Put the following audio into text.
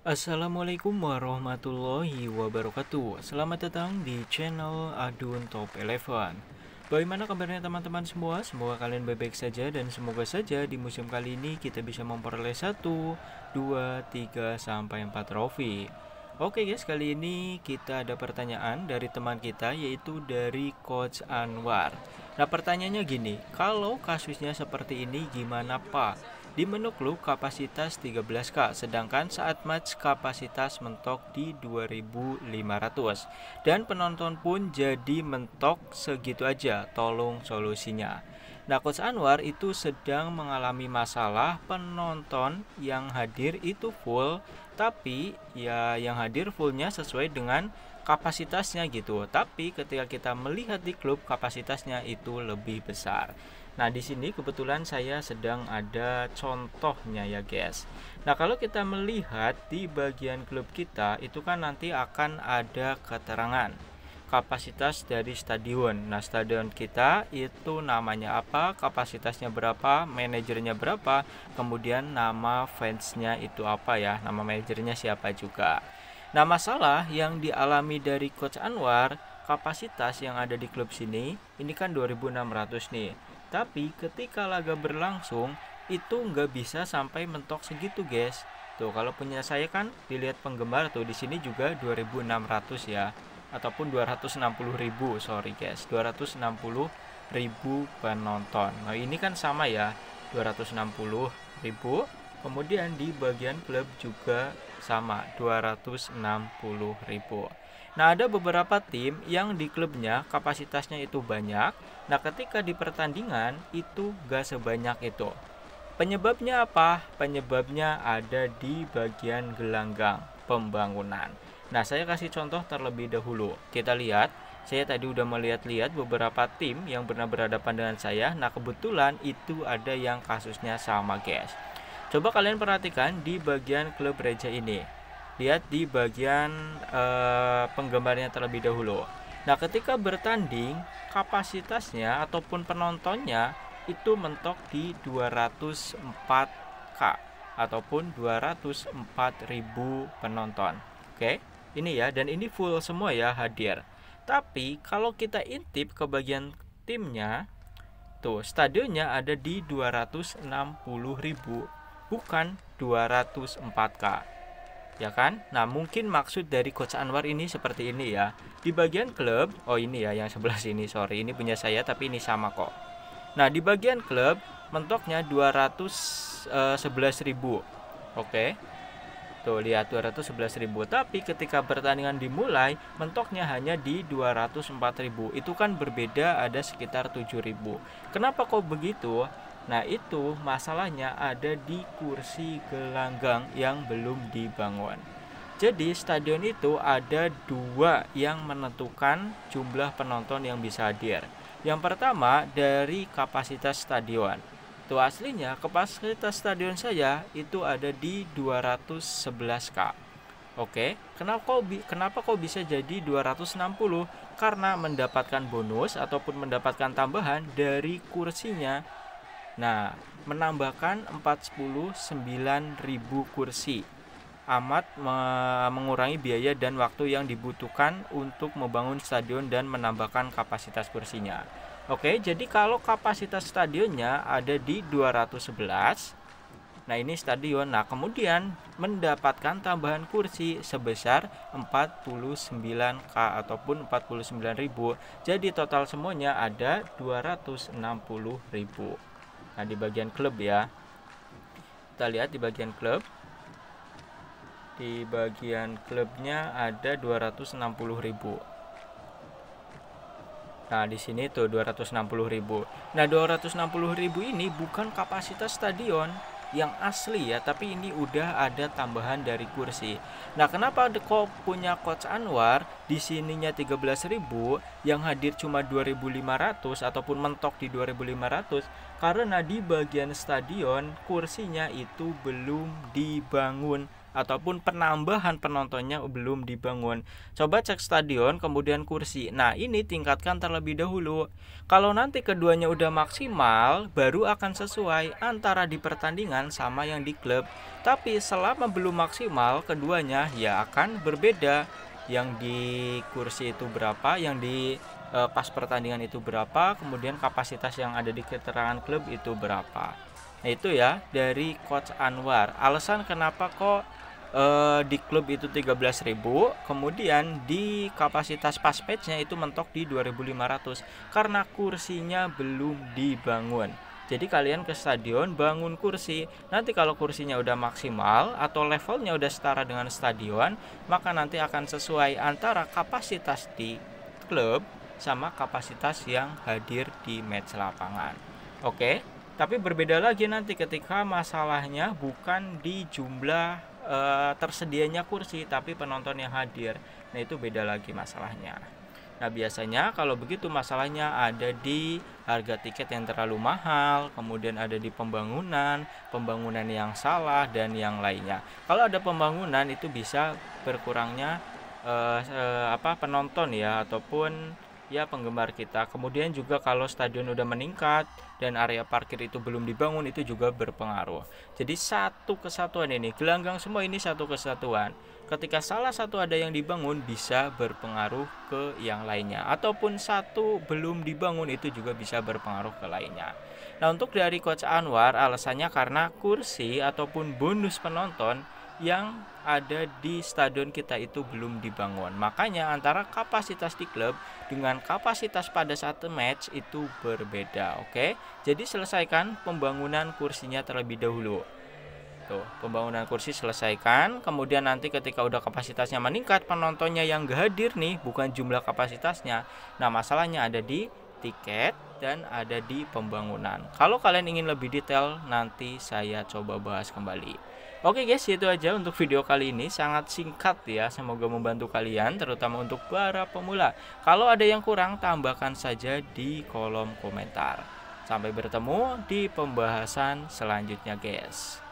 Assalamualaikum warahmatullahi wabarakatuh Selamat datang di channel Adun Top Eleven Bagaimana kabarnya teman-teman semua? Semoga kalian baik-baik saja dan semoga saja di musim kali ini kita bisa memperoleh 1, 2, 3, sampai 4 trofi Oke guys, kali ini kita ada pertanyaan dari teman kita yaitu dari Coach Anwar Nah pertanyaannya gini, kalau kasusnya seperti ini gimana Pak? Di menu clue kapasitas 13K, sedangkan saat match kapasitas mentok di 2500. Dan penonton pun jadi mentok segitu aja, tolong solusinya. Nah, Coach Anwar itu sedang mengalami masalah penonton yang hadir itu full, tapi ya yang hadir fullnya sesuai dengan kapasitasnya gitu. Tapi ketika kita melihat di klub kapasitasnya itu lebih besar. Nah, di sini kebetulan saya sedang ada contohnya ya, guys. Nah, kalau kita melihat di bagian klub kita itu kan nanti akan ada keterangan kapasitas dari stadion. Nah, stadion kita itu namanya apa, kapasitasnya berapa, manajernya berapa, kemudian nama fansnya itu apa ya, nama manajernya siapa juga. Nah, masalah yang dialami dari coach Anwar kapasitas yang ada di klub sini ini kan 2600 nih tapi ketika laga berlangsung itu nggak bisa sampai mentok segitu guys. Tuh kalau punya saya kan dilihat penggemar tuh di sini juga 2600 ya ataupun 260.000 sorry guys 260.000 penonton. Nah ini kan sama ya 260.000 kemudian di bagian klub juga sama 260.000 Nah, ada beberapa tim yang di klubnya kapasitasnya itu banyak. Nah, ketika di pertandingan itu gak sebanyak itu. Penyebabnya apa? Penyebabnya ada di bagian gelanggang pembangunan. Nah, saya kasih contoh terlebih dahulu. Kita lihat, saya tadi udah melihat-lihat beberapa tim yang pernah berhadapan dengan saya. Nah, kebetulan itu ada yang kasusnya sama, guys. Coba kalian perhatikan di bagian klub reja ini lihat di bagian eh, penggemarnya terlebih dahulu. Nah, ketika bertanding, kapasitasnya ataupun penontonnya itu mentok di 204K ataupun 204.000 penonton. Oke, ini ya dan ini full semua ya hadir. Tapi kalau kita intip ke bagian timnya, tuh stadionnya ada di 260.000 bukan 204K ya kan? Nah, mungkin maksud dari Coach Anwar ini seperti ini ya. Di bagian klub, oh ini ya yang sebelah sini, sorry, ini punya saya tapi ini sama kok. Nah, di bagian klub mentoknya 211.000. Eh, Oke. Tuh lihat 211.000 tapi ketika pertandingan dimulai mentoknya hanya di 204.000. Itu kan berbeda ada sekitar 7.000. Kenapa kok begitu? Nah, itu masalahnya ada di kursi gelanggang yang belum dibangun. Jadi, stadion itu ada dua yang menentukan jumlah penonton yang bisa hadir. Yang pertama dari kapasitas stadion. Itu aslinya kapasitas stadion saya itu ada di 211K. Oke, kenapa kok kenapa kok bisa jadi 260? Karena mendapatkan bonus ataupun mendapatkan tambahan dari kursinya Nah, menambahkan 49.000 kursi. Amat me mengurangi biaya dan waktu yang dibutuhkan untuk membangun stadion dan menambahkan kapasitas kursinya. Oke, jadi kalau kapasitas stadionnya ada di 211, nah ini stadion. Nah, kemudian mendapatkan tambahan kursi sebesar 49K ataupun 49.000. Jadi total semuanya ada 260.000. Nah, di bagian klub ya. Kita lihat di bagian klub. Di bagian klubnya ada ribu Nah, di sini tuh ribu Nah, ribu ini bukan kapasitas stadion yang asli ya, tapi ini udah ada tambahan dari kursi. Nah, kenapa Deko punya coach Anwar di sininya 13.000, yang hadir cuma 2.500 ataupun mentok di 2.500? karena di bagian stadion kursinya itu belum dibangun ataupun penambahan penontonnya belum dibangun. Coba cek stadion kemudian kursi. Nah, ini tingkatkan terlebih dahulu. Kalau nanti keduanya udah maksimal, baru akan sesuai antara di pertandingan sama yang di klub. Tapi selama belum maksimal keduanya ya akan berbeda. Yang di kursi itu berapa, yang di e, pas pertandingan itu berapa, kemudian kapasitas yang ada di keterangan klub itu berapa. Nah, itu ya dari coach Anwar. Alasan kenapa kok e, di klub itu 13.000, kemudian di kapasitas pas page nya itu mentok di 2.500 karena kursinya belum dibangun. Jadi kalian ke stadion bangun kursi. Nanti kalau kursinya udah maksimal atau levelnya udah setara dengan stadion, maka nanti akan sesuai antara kapasitas di klub sama kapasitas yang hadir di match lapangan. Oke, tapi berbeda lagi nanti ketika masalahnya bukan di jumlah e, tersedianya kursi, tapi penonton yang hadir. Nah, itu beda lagi masalahnya. Nah, biasanya kalau begitu masalahnya ada di harga tiket yang terlalu mahal, kemudian ada di pembangunan, pembangunan yang salah dan yang lainnya. Kalau ada pembangunan itu bisa berkurangnya eh, eh, apa penonton ya ataupun ya penggemar kita. Kemudian juga kalau stadion udah meningkat dan area parkir itu belum dibangun itu juga berpengaruh. Jadi satu kesatuan ini, gelanggang semua ini satu kesatuan. Ketika salah satu ada yang dibangun bisa berpengaruh ke yang lainnya ataupun satu belum dibangun itu juga bisa berpengaruh ke lainnya. Nah, untuk dari coach Anwar alasannya karena kursi ataupun bonus penonton yang ada di stadion kita itu belum dibangun. Makanya antara kapasitas di klub dengan kapasitas pada satu match itu berbeda, oke? Jadi selesaikan pembangunan kursinya terlebih dahulu. Tuh, pembangunan kursi selesaikan, kemudian nanti ketika udah kapasitasnya meningkat, penontonnya yang gak hadir nih, bukan jumlah kapasitasnya. Nah, masalahnya ada di tiket dan ada di pembangunan. Kalau kalian ingin lebih detail, nanti saya coba bahas kembali. Oke guys, itu aja untuk video kali ini sangat singkat ya. Semoga membantu kalian terutama untuk para pemula. Kalau ada yang kurang tambahkan saja di kolom komentar. Sampai bertemu di pembahasan selanjutnya guys.